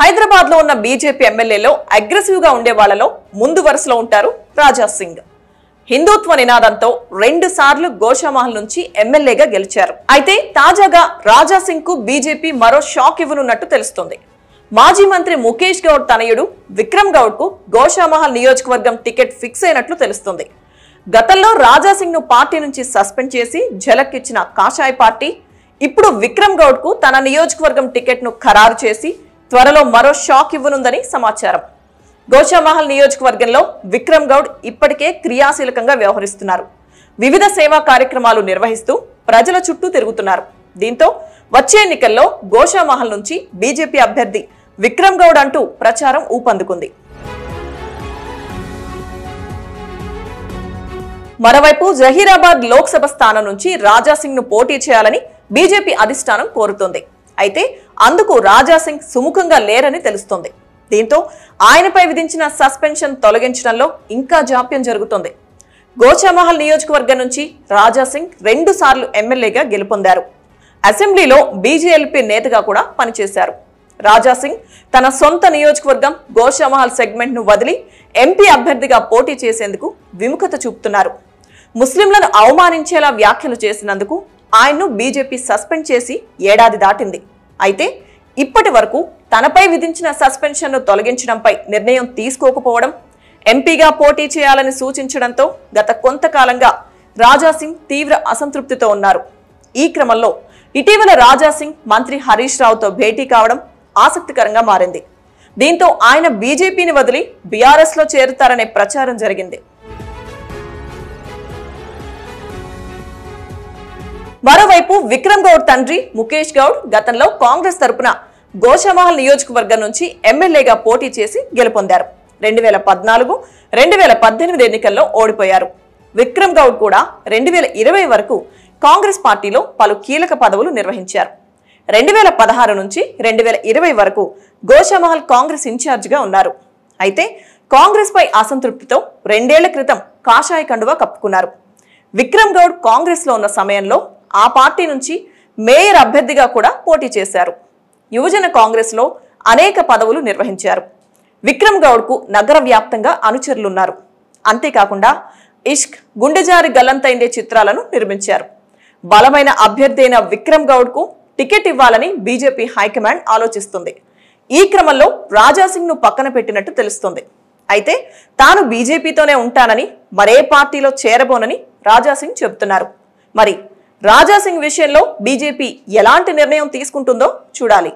హైదరాబాద్ లో ఉన్న BJP ఎమ్మెల్యేలో aggressive గా ఉండే వాళ్లలో ముందు వరుసలో ఉంటారు రాజా సింగ్ హిందుత్వ నినాదంతో రెండు సార్లు గోషామహల్ నుంచి ఎమ్మెల్యేగా గెలిచారు అయితే తాజాగా రాజా సింగ్ కు బీజేపీ మరో షాక్ ఇవ్వనున్నట్టు తెలుస్తుంది మాజీ మంత్రి ముఖేష్ గౌడ్ తనయుడు విక్రమ్ గౌడ్ కు గోషామహల్ నియోజకవర్గం టికెట్ ఫిక్స్ అయినట్లు తెలుస్తుంది గతంలో రాజా సింగ్ ను పార్టీ నుంచి సస్పెండ్ చేసి ఝలక్ ఇచ్చిన కాషాయ పార్టీ ఇప్పుడు విక్రమ్ గౌడ్ కు తన నియోజకవర్గం టికెట్ ను ఖరారు చేసి త్వరలో మరో షాక్ ఇవ్వనుందని సమాచారం గోషామహల్ నియోజకవర్గంలో విక్రమ్ గౌడ్ ఇప్పటికే క్రియాశీలకంగా వ్యవహరిస్తున్నారు వివిధ సేవా కార్యక్రమాలు నిర్వహిస్తూ ప్రజల చుట్టూ తిరుగుతున్నారు దీంతో వచ్చే ఎన్నికల్లో గోషామహల్ నుంచి బీజేపీ అభ్యర్థి విక్రమ్ గౌడ్ అంటూ ప్రచారం ఊపందుకుంది మరోవైపు జహీరాబాద్ లోక్సభ స్థానం నుంచి రాజాసింగ్ ను పోటీ చేయాలని బీజేపీ అధిష్టానం కోరుతోంది అయితే అందుకు రాజాసింగ్ సుముఖంగా లేరని తెలుస్తోంది దీంతో ఆయనపై విధించిన సస్పెన్షన్ తొలగించడంలో ఇంకా జాప్యం జరుగుతోంది గోచామహల్ నియోజకవర్గం నుంచి రాజాసింగ్ రెండుసార్లు ఎమ్మెల్యేగా గెలుపొందారు అసెంబ్లీలో బీజేఎల్పీ నేతగా కూడా పనిచేశారు రాజాసింగ్ తన సొంత నియోజకవర్గం గోషామహల్ సెగ్మెంట్ను వదిలి ఎంపీ అభ్యర్థిగా పోటీ చేసేందుకు విముఖత చూపుతున్నారు ముస్లింలను అవమానించేలా వ్యాఖ్యలు చేసినందుకు ఆయన్ను బీజేపీ సస్పెండ్ చేసి ఏడాది దాటింది అయితే ఇప్పటి వరకు తనపై విధించిన సస్పెన్షన్ను తొలగించడంపై నిర్ణయం తీసుకోకపోవడం ఎంపీగా పోటీ చేయాలని సూచించడంతో గత కొంతకాలంగా రాజాసింగ్ తీవ్ర అసంతృప్తితో ఉన్నారు ఈ క్రమంలో ఇటీవల రాజాసింగ్ మంత్రి హరీష్ రావుతో భేటీ కావడం ఆసక్తికరంగా మారింది దీంతో ఆయన బీజేపీని వదిలి బీఆర్ఎస్లో చేరుతారనే ప్రచారం జరిగింది మరోవైపు విక్రమ్ గౌడ్ తండ్రి ముఖేష్ గౌడ్ గతంలో కాంగ్రెస్ తరపున గోషమహల్ నియోజకవర్గం నుంచి ఎమ్మెల్యేగా పోటీ చేసి గెలుపొందారు రెండు వేల పద్నాలుగు రెండు వేల పద్దెనిమిది ఎన్నికల్లో ఓడిపోయారు విక్రమ్ గౌడ్ కూడా రెండు వేల ఇరవై వరకు కాంగ్రెస్ పార్టీలో పలు కీలక పదవులు నిర్వహించారు రెండు వేల పదహారు నుంచి రెండు వేల ఇరవై వరకు గోషమహల్ కాంగ్రెస్ ఇన్ఛార్జిగా ఉన్నారు అయితే కాంగ్రెస్పై అసంతృప్తితో రెండేళ్ల క్రితం కాషాయ కండువా కప్పుకున్నారు విక్రమ్ గౌడ్ కాంగ్రెస్లో ఉన్న సమయంలో ఆ పార్టీ నుంచి మేయర్ అభ్యర్థిగా కూడా పోటీ చేశారు యువజన కాంగ్రెస్లో అనేక పదవులు నిర్వహించారు విక్రమ్ గౌడ్కు నగర వ్యాప్తంగా అనుచరులున్నారు అంతేకాకుండా ఇష్క్ గుండెజారి గల్లంతైండే చిత్రాలను నిర్మించారు బలమైన అభ్యర్థి అయిన విక్రమ్ గౌడ్కు టికెట్ ఇవ్వాలని బీజేపీ హైకమాండ్ ఆలోచిస్తుంది ఈ క్రమంలో రాజాసింగ్ను పక్కన పెట్టినట్టు తెలుస్తుంది అయితే తాను బీజేపీతోనే ఉంటానని మరే పార్టీలో చేరబోనని రాజాసింగ్ చెబుతున్నారు మరి రాజాసింగ్ విషయంలో బీజేపీ ఎలాంటి నిర్ణయం తీసుకుంటుందో చూడాలి